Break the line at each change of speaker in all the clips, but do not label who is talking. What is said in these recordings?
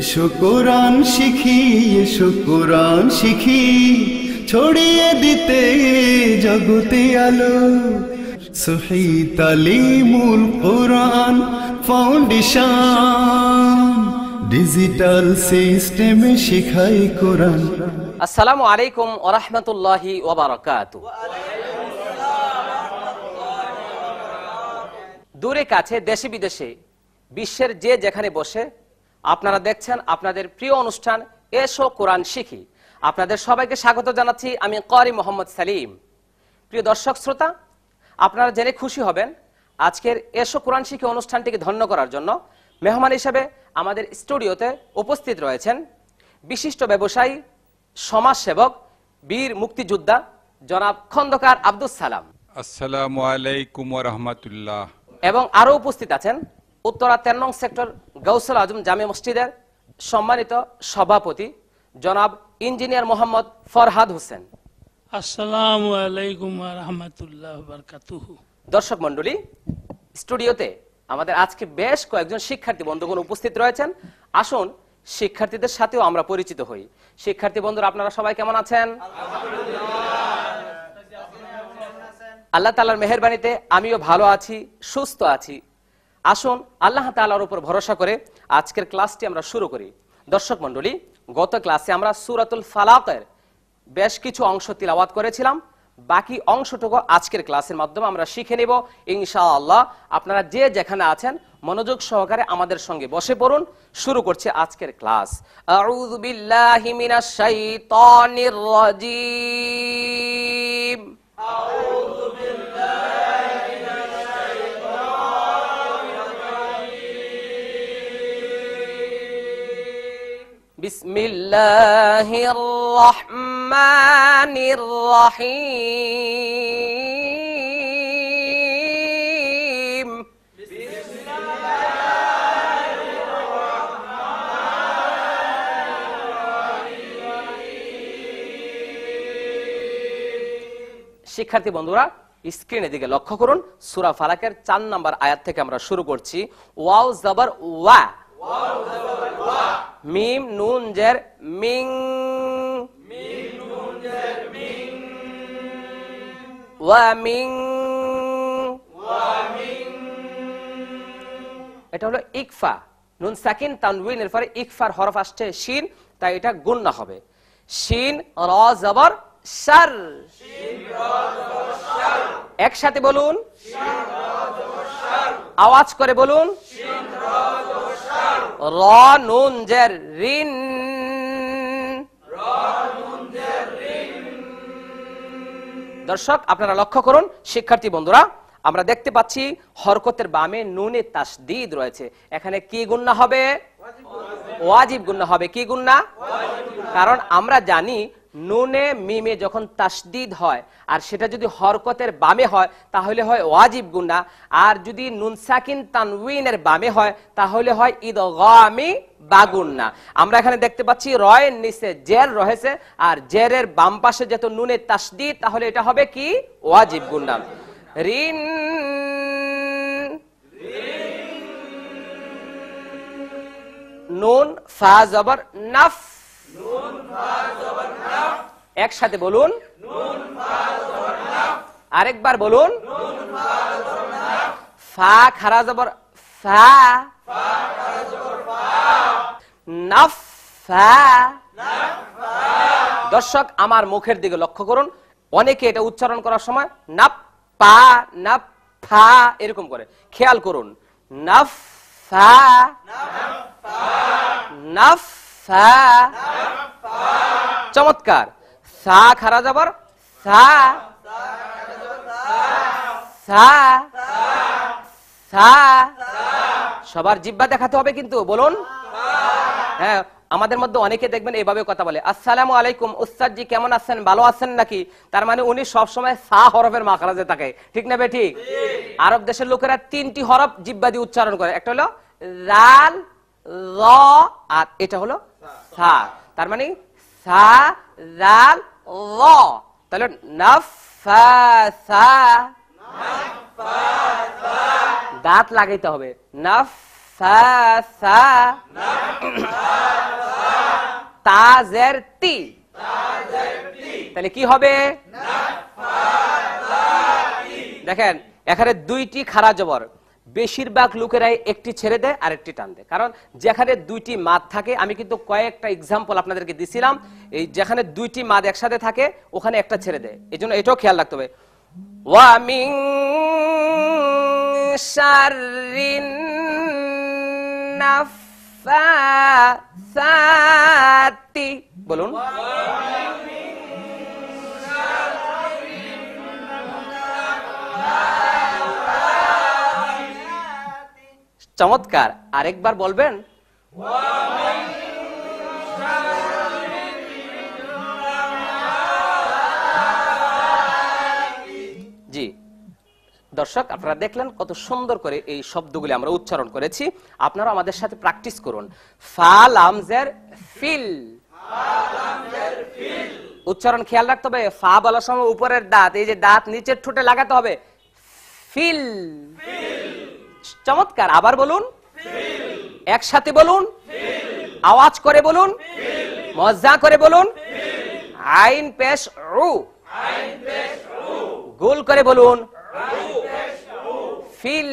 এসো কোরআন
শিখি এসো কোরআন শিখি ছড়িয়ে দিতে জগতে আলো সহি কোরআন ফাউন্ডেশন ডিজিটাল সিস্টেমে
শেখাই কোরআন
আসসালামু আলাইকুম ওয়া বারাকাতু দূরে কাছে দেশে বিদেশে বিশ্বের যে যেখানে বসে আপনারা দেখছেন আপনাদের প্রিয় অনুষ্ঠান এসো কোরআন শিখি আপনাদের সবাইকে স্বাগত জানাচ্ছি আমি করি মোহাম্মদ সালিম প্রিয় দর্শক শ্রোতা আপনারা জেনে খুশি হবেন আজকের এসো কোরআন শিখি অনুষ্ঠানটিকে ধন্য করার জন্য মেহমান হিসেবে আমাদের স্টুডিওতে উপস্থিত রয়েছেন বিশিষ্ট ব্যবসায়ী সমাজসেবক বীর মুক্তিযোদ্ধা জনাব খন্দকার আব্দুল সালাম
আসসালামু আলাইকুম রহমতুল্লাহ
এবং আরো উপস্থিত আছেন উত্তরা তের নং সেক্টর গৌসল আজম জামে মসজিদের সম্মানিত সভাপতি জনাব ইঞ্জিনিয়ার মোহাম্মদ ফরহাদ হোসেন
দর্শক মন্ডলী স্টুডিওতে
আমাদের আজকে বেশ কয়েকজন শিক্ষার্থী বন্ধুগণ উপস্থিত রয়েছেন আসুন শিক্ষার্থীদের সাথেও আমরা পরিচিত হই শিক্ষার্থী বন্ধুর আপনারা সবাই কেমন আছেন আল্লাহ তালার মেহরবানিতে আমিও ভালো আছি সুস্থ আছি আসুন আল্লাহ তালার উপর ভরসা করে আজকের ক্লাসটি আমরা শুরু করি দর্শক মন্ডলী গত ক্লাসে আমরা সুরাতুল ফালাকের বেশ কিছু অংশ তিলাওয়াত করেছিলাম বাকি অংশটুকু আজকের ক্লাসের মাধ্যমে আমরা শিখে নেব ইনশাআল্লাহ আপনারা যে যেখানে আছেন মনোযোগ সহকারে আমাদের সঙ্গে বসে পড়ুন শুরু করছে আজকের ক্লাস আউযু বিল্লাহি আউযু بسم الله الرحمن الرحيم بسم الله শিক্ষার্থী বন্ধুরা স্ক্রিনের দিকে লক্ষ্য করুন সুরা ফালাকের চার নম্বর আয়াত থেকে আমরা শুরু করছি ওয়াও জবর ওয়া মিম নুন জের মিং ওয়ামিং এটা হলো ইকফা নুন সাকিন তানউইনের পরে ইকফার হরফ আসছে শিন তাই এটা গুণ না হবে শিন র জবর সার একসাথে বলুন আওয়াজ করে বলুন শিন র র নুন দর্শক আপনারা লক্ষ্য করুন শিক্ষার্থী বন্ধুরা আমরা দেখতে পাচ্ছি হরকতের বামে নুনে তাসদিদ রয়েছে এখানে কি গুন্না হবে ওয়াজিব গুন্না হবে কি গুন্না কারণ আমরা জানি নুনে মিমে যখন তাসদিদ হয় আর সেটা যদি হরকতের বামে হয় তাহলে হয় ওয়াজিব গুন্ডা আর যদি নুন সাকিন তানউইনের বামে হয় তাহলে হয় ঈদ গামি বাগুন্না আমরা এখানে দেখতে পাচ্ছি রয়ের নিচে জের রয়েছে আর জেরের বাম পাশে যত নুনের তাসদিদ তাহলে এটা হবে কি ওয়াজিব গুন্ডা ঋণ নুন ফা জবর নাফ একসাথে বলুন আরেকবার বলুন ফা খারা জবর ফা দর্শক আমার মুখের দিকে লক্ষ্য করুন অনেকে এটা উচ্চারণ করার সময় নাপ পা নাপ ফা এরকম করে খেয়াল করুন নাফা নাফ সা চমৎকার সা খারা যাবার সা সা সা সবার জিব্বা দেখাতে হবে কিন্তু বলুন হ্যাঁ আমাদের মধ্যে অনেকে দেখবেন এইভাবে কথা বলে আসসালাম আলাইকুম উস্তাদজি কেমন আছেন ভালো আছেন নাকি তার মানে উনি সবসময় সা হরফের মাখারাজে থাকে ঠিক না বে আরব দেশের লোকেরা তিনটি হরফ জিব্বা দিয়ে উচ্চারণ করে একটা হলো রাল র আর এটা হলো সা তার মানে সা জাল ল তাহলে নাফাসা দাঁত লাগাইতে হবে নাফাসা জের তি তাহলে কি হবে দেখেন এখানে দুইটি খারা জবর বেশিরভাগ লোকেরাই একটি ছেড়ে দেয় আরেকটি টান দেয় কারণ যেখানে দুইটি মাদ থাকে আমি কিন্তু কয়েকটা এক্সাম্পল আপনাদেরকে দিছিলাম এই যেখানে দুইটি মাদ একসাথে থাকে ওখানে একটা ছেড়ে দেয় এই জন্য এটাও খেয়াল রাখতে হবে ওয়ামিং শারিন বলুন চমৎকার আরেকবার বলবেন জি দর্শক আপনারা দেখলেন কত সুন্দর করে এই শব্দগুলি আমরা উচ্চারণ করেছি আপনারা আমাদের সাথে প্র্যাকটিস করুন ফা লামজের ফিল উচ্চারণ খেয়াল রাখতে হবে ফা বলার সময় উপরের দাঁত এই যে দাঁত নিচের ঠোঁটে লাগাতে হবে ফিল ফিল চমৎকার আবার বলুন একসাথে বলুন আওয়াজ করে বলুন মজা করে বলুন আইন পেশ রু গোল করে বলুন ফিল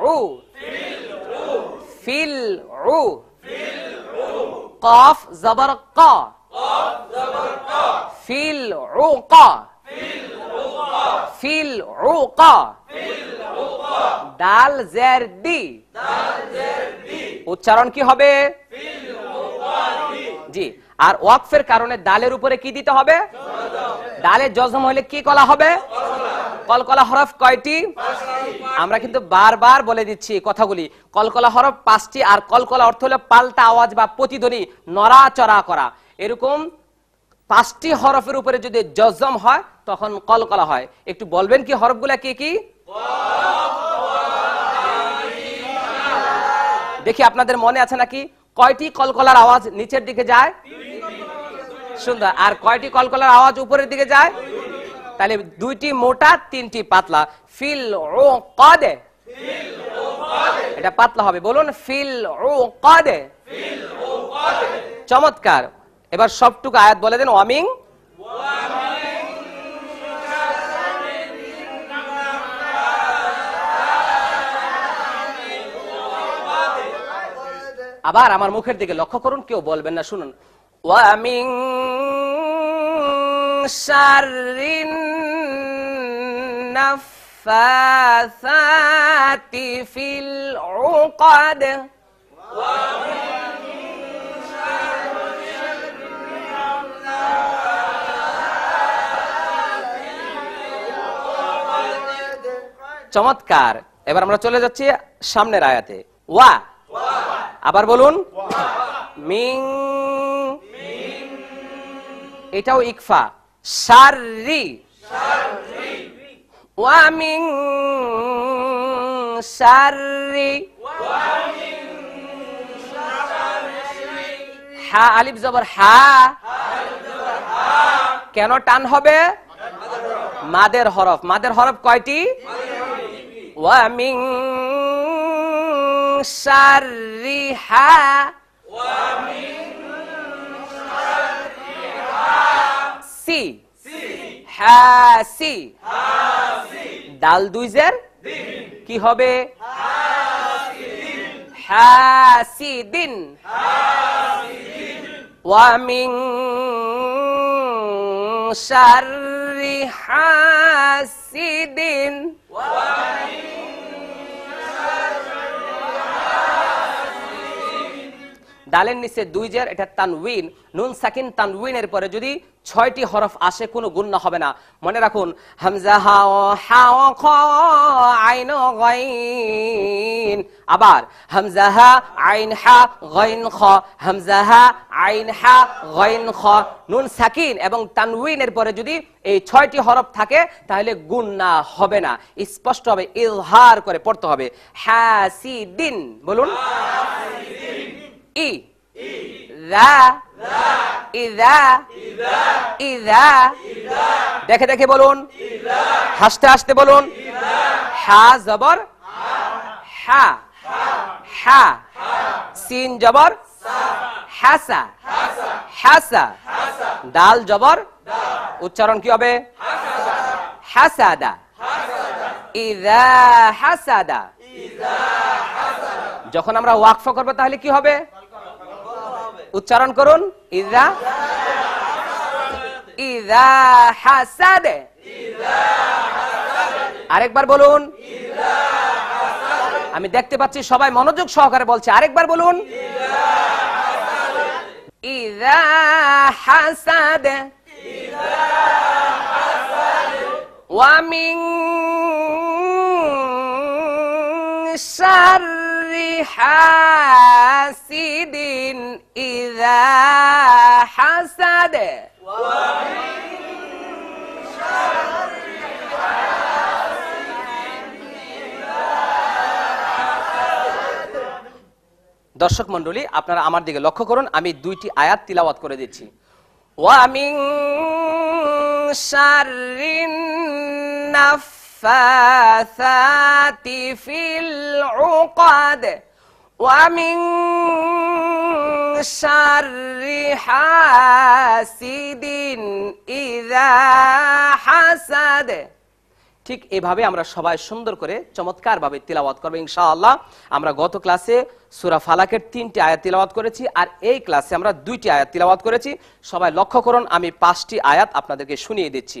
রু ফিল রু কফ জবর ক ফিল রু ক ফিল রু ক ফিল ডাল জের দি উচ্চারণ কি হবে জি আর ওয়াকফের কারণে ডালের উপরে কি দিতে হবে ডালে জজম হলে কি কলা হবে কলকলা হরফ কয়টি আমরা কিন্তু বারবার বলে দিচ্ছি কথাগুলি কলকলা হরফ পাঁচটি আর কলকলা অর্থ হলো পাল্টা আওয়াজ বা প্রতিধ্বনি নড়াচড়া করা এরকম পাঁচটি হরফের উপরে যদি জজম হয় তখন কলকলা হয় একটু বলবেন কি হরফগুলা কি কি দেখি আপনাদের মনে আছে নাকি কয়টি কলকলার আওয়াজ নিচের দিকে যায় সুন্দর আর কয়টি কলকলার আওয়াজ উপরের দিকে যায় তাহলে দুইটি মোটা তিনটি পাতলা ফিল ও কদে এটা পাতলা হবে বলুন ফিল ও কদে চমৎকার এবার সবটুকু আয়াত বলে দেন ওয়ামিং আবার আমার মুখের দিকে লক্ষ্য করুন কেউ বলবেন না শুনুন ওয়ামিং শারিন নাফাসাতি ফিল উকাদ চমৎকার এবার আমরা চলে যাচ্ছি সামনের আয়াতে ওয়া আবার বলুন মিং এটাও ইকফা সারি ওয়ামিং সারি হা আলিফ জবর হা কেন টান হবে মাদের হরফ মাদের হরফ কয়টি ওয়ামিং সার الريح ومن شرها سي হাসি ডাল দুই জের কি হবে হাসি দিন ওয়ামিং সার হাসি দিন ডালের নিচে দুই জের এটা তানউইন নুন সাকিন এর পরে যদি ছয়টি হরফ আসে কোনো গুণ হবে না মনে রাখুন হামজা খ আইন গাইন আবার হামজা হা আইন হা গাইন খ হামজা হা আইন হা গাইন খ নুন সাকিন এবং এর পরে যদি এই ছয়টি হরফ থাকে তাহলে গুণ না হবে না স্পষ্ট হবে ইলহার করে পড়তে হবে দিন বলুন ই দেখে দেখে বলুন হাসতে হাসতে বলুন হা জবর হা হা সিন জবর হাসা হাসা ডাল জবর উচ্চারণ কি হবে হাসাদা ইদা হাসাদা যখন আমরা ওয়াকফ করবো তাহলে কি হবে উচ্চারণ করুন ইদা ইদা হাসাদ আরেকবার বলুন আমি দেখতে পাচ্ছি সবাই মনোযোগ সহকারে বলছে আরেকবার বলুন ইদা হাসাদ ওয়ামিং শার حاسد إذا حسد দর্শক মন্ডলী আপনারা আমার দিকে লক্ষ্য করুন আমি দুইটি আয়াত তিলাওয়াত করে দিচ্ছি ওয়ামিং শারিন নাফ النفاثات في العقد ومن شر حاسد إذا حسد ঠিক এভাবে আমরা সবাই সুন্দর করে চমৎকারভাবে তিলাওয়াত করবো ইনশাআল্লাহ আমরা গত ক্লাসে সুরা ফালাকের তিনটি আয়াত তিলাওয়াত করেছি আর এই ক্লাসে আমরা দুইটি আয়াত তিলাওয়াত করেছি সবাই লক্ষ্য করুন আমি পাঁচটি আয়াত আপনাদেরকে শুনিয়ে দিচ্ছি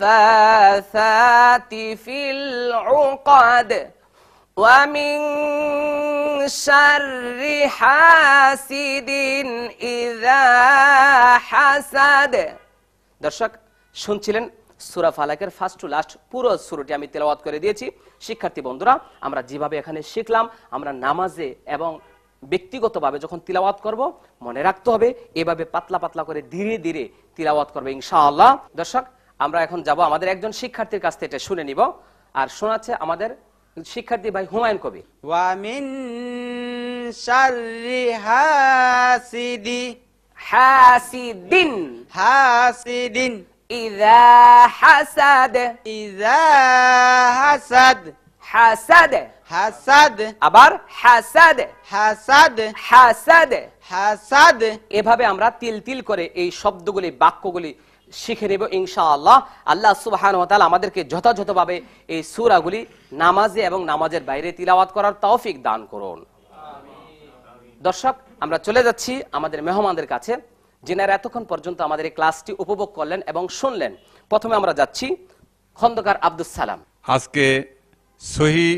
النفاثات في العقد ومن شر حاسد إذا حسد দর্শক শুনছিলেন সুরা ফালাকের ফার্স্ট টু লাস্ট পুরো সুরটি আমি তেলাওয়াত করে দিয়েছি শিক্ষার্থী বন্ধুরা আমরা যেভাবে এখানে শিখলাম আমরা নামাজে এবং ব্যক্তিগতভাবে যখন তিলাওয়াত করব মনে রাখতে হবে এভাবে পাতলা পাতলা করে ধীরে ধীরে তিলাওয়াত করবে ইনশাআল্লাহ দর্শক আমরা এখন যাব আমাদের একজন শিক্ষার্থীর কাছ থেকে শুনে নিব আর শোনাচ্ছে আমাদের শিক্ষার্থী ভাই হুমায়ুন কবির ওয়ামিন শাররি হাসিদি হাসিদিন হাসিদিন ইযা হাসাদ ইযা হাসাদ হাসাদ হাসাদ আবার হাসাদ হাসাদ হাসাদ হাসাদ এভাবে আমরা তিল তিল করে এই শব্দগুলি বাক্যগুলি শিখে নেব ইনশাআল্লাহ আল্লাহ সুবাহান তাল আমাদেরকে যথাযথভাবে এই সুরাগুলি নামাজে এবং নামাজের বাইরে তিলাওয়াত করার তৌফিক দান করুন দর্শক আমরা চলে যাচ্ছি আমাদের মেহমানদের কাছে যিনারা এতক্ষণ পর্যন্ত আমাদের এই ক্লাসটি উপভোগ করলেন এবং শুনলেন প্রথমে আমরা যাচ্ছি খন্দকার আব্দুল সালাম
আজকে সহি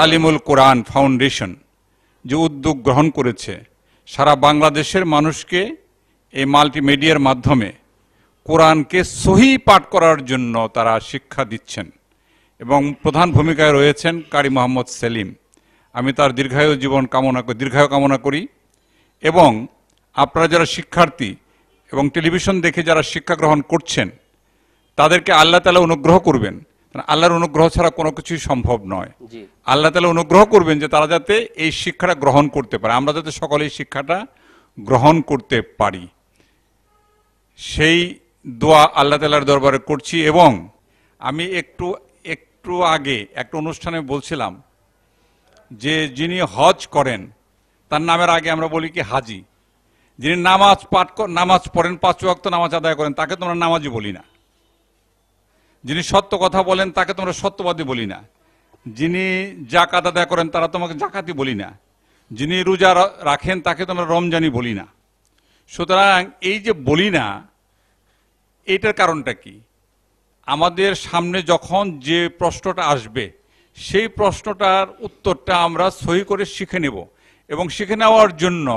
তালিমুল কোরআন ফাউন্ডেশন যে উদ্যোগ গ্রহণ করেছে সারা বাংলাদেশের মানুষকে এই মাল্টিমিডিয়ার মাধ্যমে কোরআনকে সহি পাঠ করার জন্য তারা শিক্ষা দিচ্ছেন এবং প্রধান ভূমিকায় রয়েছেন কারি মোহাম্মদ সেলিম আমি তার দীর্ঘায়ু জীবন কামনা দীর্ঘায়ু কামনা করি এবং আপনারা যারা শিক্ষার্থী এবং টেলিভিশন দেখে যারা শিক্ষা গ্রহণ করছেন তাদেরকে আল্লাহ তালা অনুগ্রহ করবেন আল্লাহর অনুগ্রহ ছাড়া কোনো কিছুই সম্ভব নয় আল্লাহ তালা অনুগ্রহ করবেন যে তারা যাতে এই শিক্ষাটা গ্রহণ করতে পারে আমরা যাতে সকলে এই শিক্ষাটা গ্রহণ করতে পারি সেই দোয়া আল্লাহ তালার দরবারে করছি এবং আমি একটু একটু আগে একটা অনুষ্ঠানে বলছিলাম যে যিনি হজ করেন তার নামের আগে আমরা বলি কি হাজি যিনি নামাজ পাঠ নামাজ পড়েন পাঁচ ওয়াক্ত নামাজ আদায় করেন তাকে তোমরা নামাজি বলি না যিনি সত্য কথা বলেন তাকে তোমরা সত্যবাদী বলি না যিনি জাকাত আদায় করেন তারা তোমাকে জাকাতি বলি না যিনি রোজা রাখেন তাকে তোমরা রমজানি বলি না সুতরাং এই যে বলি না এটার কারণটা কি আমাদের সামনে যখন যে প্রশ্নটা আসবে সেই প্রশ্নটার উত্তরটা আমরা সহি করে শিখে নেব এবং শিখে নেওয়ার জন্য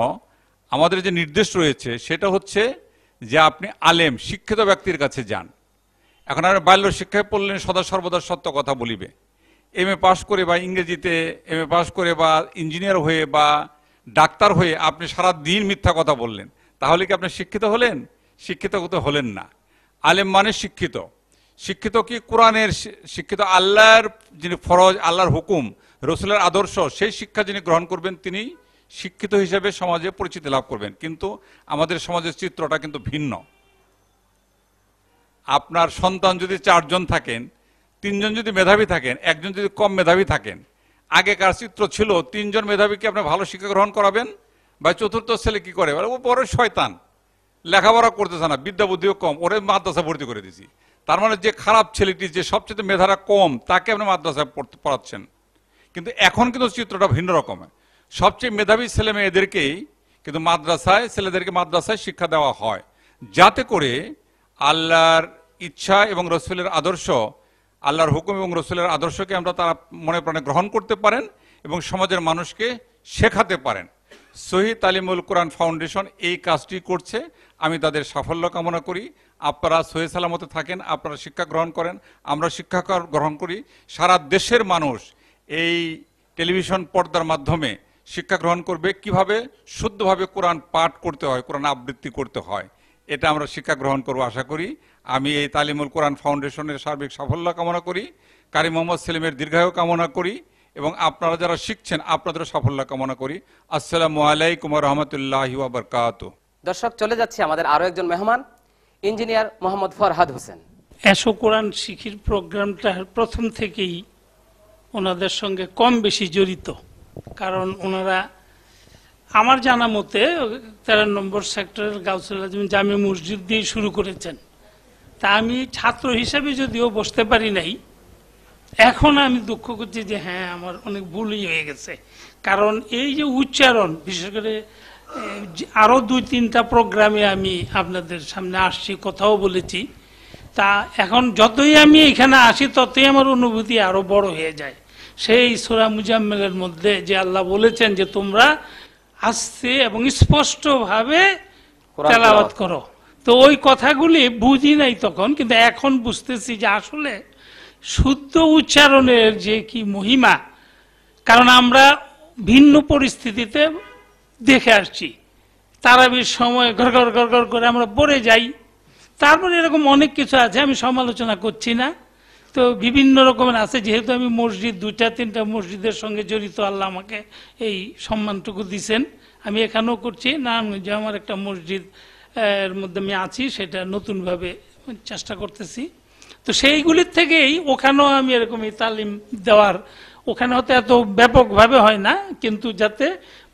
আমাদের যে নির্দেশ রয়েছে সেটা হচ্ছে যে আপনি আলেম শিক্ষিত ব্যক্তির কাছে যান এখন আপনি বাল্য শিক্ষায় পড়লেন সদা সর্বদা সত্য কথা বলিবে এম এ পাশ করে বা ইংরেজিতে এম এ পাশ করে বা ইঞ্জিনিয়ার হয়ে বা ডাক্তার হয়ে আপনি সারা দিন মিথ্যা কথা বললেন তাহলে কি আপনি শিক্ষিত হলেন শিক্ষিত হলেন না আলেম মানে শিক্ষিত শিক্ষিত কি কোরআনের শিক্ষিত আল্লাহর যিনি ফরজ আল্লাহর হুকুম রসুলের আদর্শ সেই শিক্ষা যিনি গ্রহণ করবেন তিনি শিক্ষিত হিসেবে সমাজে পরিচিতি লাভ করবেন কিন্তু আমাদের সমাজের চিত্রটা কিন্তু ভিন্ন আপনার সন্তান যদি চারজন থাকেন তিনজন যদি মেধাবী থাকেন একজন যদি কম মেধাবী থাকেন আগেকার চিত্র ছিল তিনজন মেধাবীকে আপনি ভালো শিক্ষা গ্রহণ করাবেন বা চতুর্থ ছেলে কি করে ও বড় শয়তান লেখাপড়া করতেছে না বিদ্যা বুদ্ধিও কম ওরে মাদ্রাসা ভর্তি করে দিছি তার মানে যে খারাপ ছেলেটি যে সবচেয়ে মেধারা কম তাকে আপনি মাদ্রাসায় পড়াচ্ছেন কিন্তু এখন কিন্তু চিত্রটা ভিন্ন রকমের সবচেয়ে মেধাবী ছেলে মেয়েদেরকেই কিন্তু মাদ্রাসায় ছেলেদেরকে মাদ্রাসায় শিক্ষা দেওয়া হয় যাতে করে আল্লাহর ইচ্ছা এবং রসুলের আদর্শ আল্লাহর হুকুম এবং রসুলের আদর্শকে আমরা তারা মনে প্রাণে গ্রহণ করতে পারেন এবং সমাজের মানুষকে শেখাতে পারেন সহি তালিমুল কোরআন ফাউন্ডেশন এই কাজটি করছে আমি তাদের সাফল্য কামনা করি আপনারা সহি সালামতে থাকেন আপনারা শিক্ষা গ্রহণ করেন আমরা শিক্ষা গ্রহণ করি সারা দেশের মানুষ এই টেলিভিশন পর্দার মাধ্যমে শিক্ষা গ্রহণ করবে কিভাবে শুদ্ধভাবে কোরআন পাঠ করতে হয় কোরআন আবৃত্তি করতে হয় এটা আমরা শিক্ষা গ্রহণ করব আশা করি আমি এই তালিমুল কোরআন ফাউন্ডেশনের সার্বিক সাফল্য কামনা করি কারি মোহাম্মদ সেলিমের দীর্ঘায়ু কামনা করি এবং আপনারা যারা শিখছেন আপনাদেরও সাফল্য কামনা করি আসসালামু আলাইকুম রহমতুল্লাহ বরকাত
দর্শক চলে যাচ্ছে আমাদের আরো একজন মেহমান ইঞ্জিনিয়ার মোহাম্মদ ফরহাদ হোসেন
এসো কোরআন শিখির প্রোগ্রামটা প্রথম থেকেই ওনাদের সঙ্গে কম বেশি জড়িত কারণ ওনারা আমার জানা মতে তেরো নম্বর সেক্টরের গাউসুল আজম জামি মসজিদ দিয়ে শুরু করেছেন তা আমি ছাত্র হিসেবে যদিও বসতে পারি নাই এখন আমি দুঃখ করছি যে হ্যাঁ আমার অনেক ভুলই হয়ে গেছে কারণ এই যে উচ্চারণ বিশেষ করে আরও দুই তিনটা প্রোগ্রামে আমি আপনাদের সামনে আসছি কথাও বলেছি তা এখন যতই আমি এখানে আসি ততই আমার অনুভূতি আরও বড় হয়ে যায় সেই সুরা মুজাম্মেলের মধ্যে যে আল্লাহ বলেছেন যে তোমরা আসছে এবং স্পষ্টভাবে তেলাওয়াত করো তো ওই কথাগুলি বুঝি নাই তখন কিন্তু এখন বুঝতেছি যে আসলে শুদ্ধ উচ্চারণের যে কি মহিমা কারণ আমরা ভিন্ন পরিস্থিতিতে দেখে আসছি তারাবির সময় ঘর ঘর ঘর ঘর করে আমরা পড়ে যাই তারপরে এরকম অনেক কিছু আছে আমি সমালোচনা করছি না তো বিভিন্ন রকমের আছে যেহেতু আমি মসজিদ দুটা তিনটা মসজিদের সঙ্গে জড়িত আল্লাহ আমাকে এই সম্মানটুকু দিছেন আমি এখানেও করছি না যে আমার একটা মসজিদ এর মধ্যে আমি আছি সেটা নতুনভাবে চেষ্টা করতেছি তো সেইগুলির থেকেই ওখানেও আমি এরকমই তালিম দেওয়ার ওখানে হয়তো এত ব্যাপকভাবে হয় না কিন্তু যাতে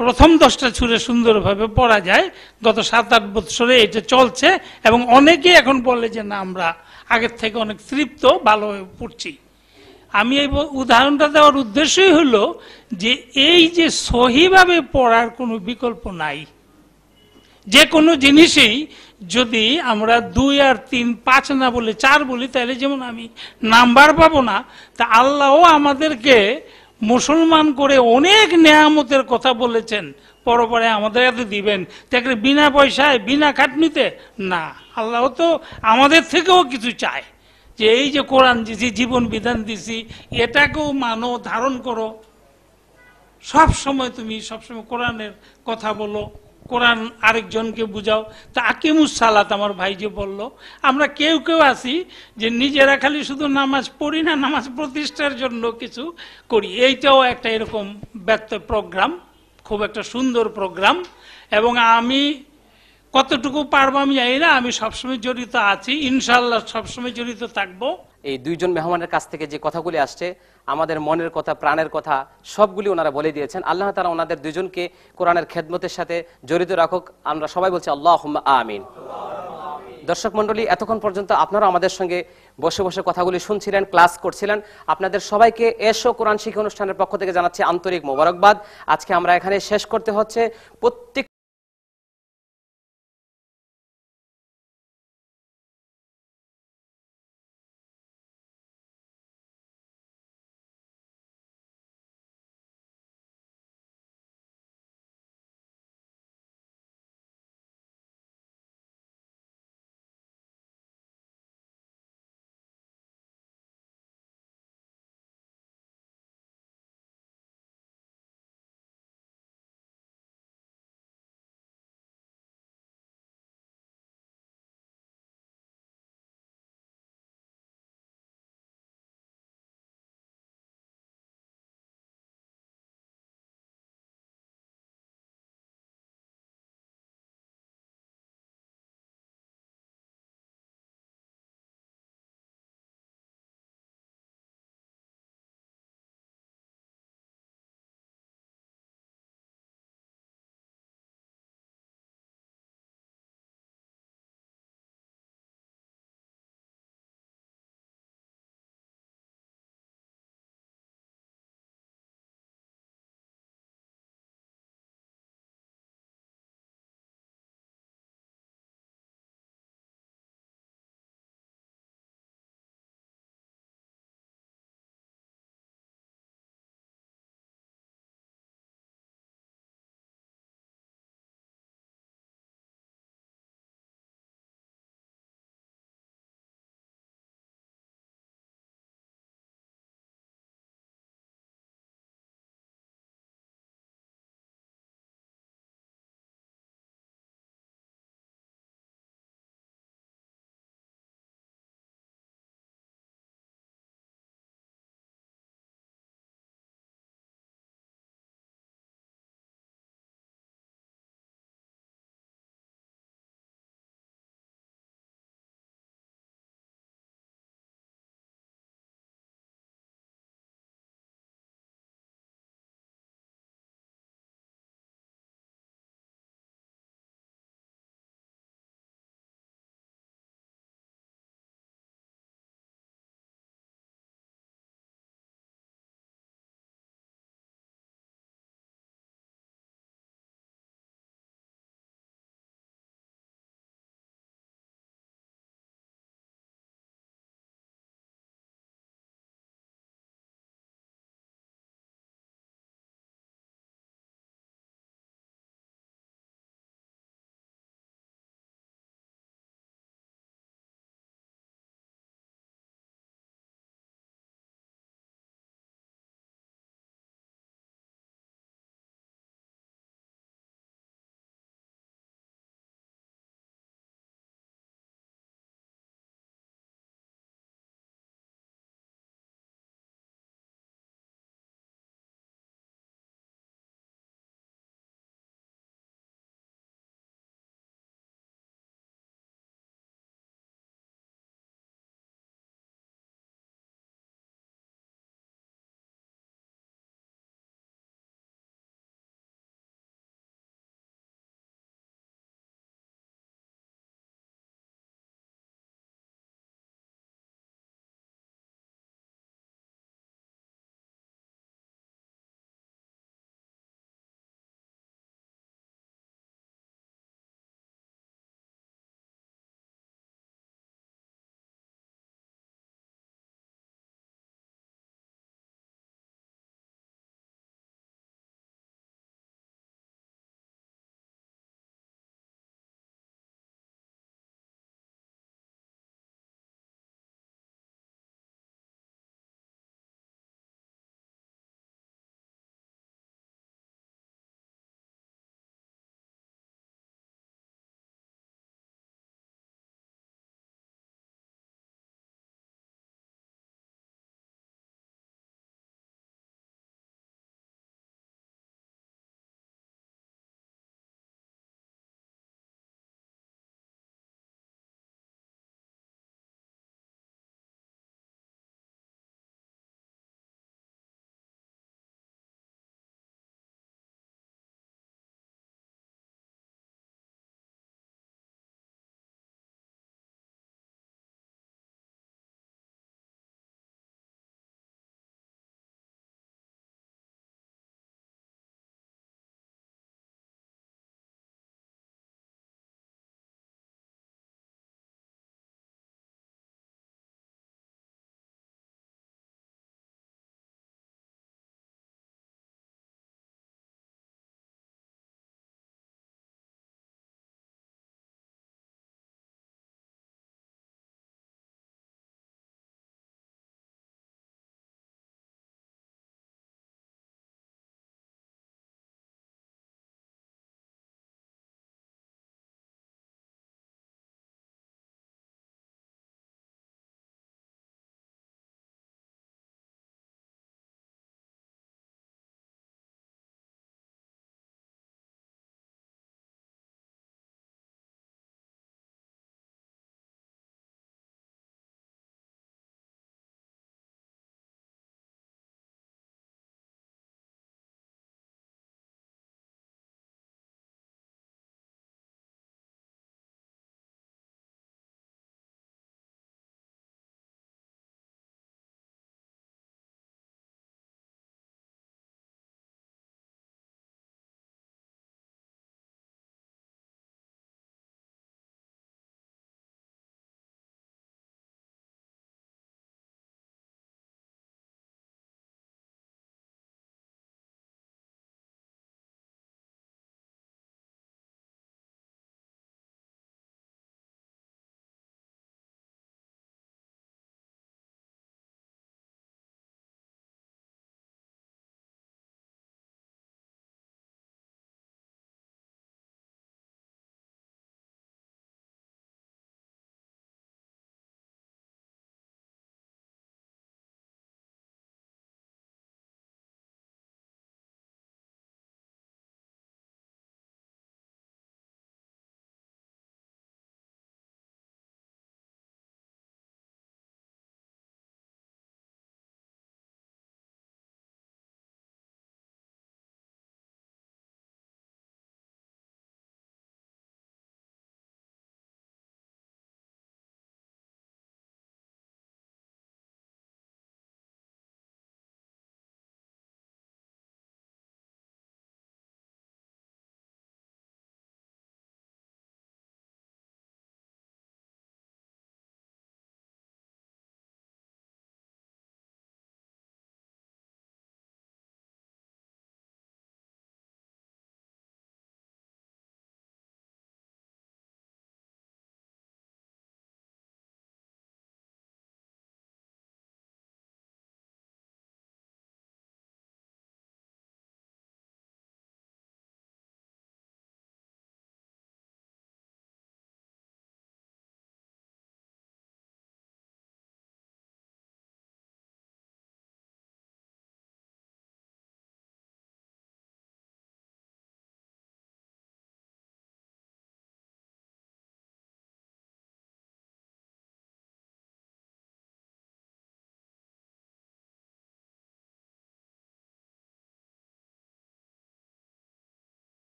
প্রথম দশটা সুরে সুন্দরভাবে পড়া যায় গত সাত আট বৎসরে এটা চলছে এবং অনেকে এখন বলে যে না আমরা আগের থেকে অনেক তৃপ্ত ভালো পড়ছি আমি এই উদাহরণটা দেওয়ার উদ্দেশ্যই হল যে এই যে সহিভাবে পড়ার কোনো বিকল্প নাই যে কোনো জিনিসেই যদি আমরা দুই আর তিন পাঁচ না বলে চার বলি তাহলে যেমন আমি নাম্বার পাবো না তা আল্লাহও আমাদেরকে মুসলমান করে অনেক নেয়ামতের কথা বলেছেন পরপরে আমাদের এত দিবেন তাকে বিনা পয়সায় বিনা খাটনিতে না আল্লাহ তো আমাদের থেকেও কিছু চায় যে এই যে কোরআন দিছি জীবন বিধান দিছি এটাকেও মানো ধারণ করো সব সময় তুমি সবসময় কোরআনের কথা বলো কোরআন আরেকজনকে বুঝাও তা আকিমুস সালাত আমার ভাই যে বলল আমরা কেউ কেউ আছি যে নিজেরা খালি শুধু নামাজ পড়ি না নামাজ প্রতিষ্ঠার জন্য কিছু করি এইটাও একটা এরকম ব্যক্ত প্রোগ্রাম খুব একটা সুন্দর প্রোগ্রাম এবং আমি কতটুকু পারবো আমি জানি না আমি সবসময় জড়িত আছি ইনশাল্লাহ সবসময় জড়িত থাকবো এই দুইজন মেহমানের কাছ থেকে যে কথাগুলি আসছে
আমাদের মনের কথা প্রাণের কথা সবগুলি ওনারা বলে দিয়েছেন আল্লাহ তারা ওনাদের দুজনকে কোরআনের খেদমতের সাথে জড়িত রাখুক আমরা সবাই বলছি আল্লাহ আমিন দর্শক মন্ডলী এতক্ষণ পর্যন্ত আপনারা আমাদের সঙ্গে বসে বসে কথাগুলি শুনছিলেন ক্লাস করছিলেন আপনাদের সবাইকে এসো কোরআন শিক্ষা অনুষ্ঠানের পক্ষ থেকে জানাচ্ছি আন্তরিক মোবারকবাদ আজকে আমরা এখানে শেষ করতে হচ্ছে প্রত্যেক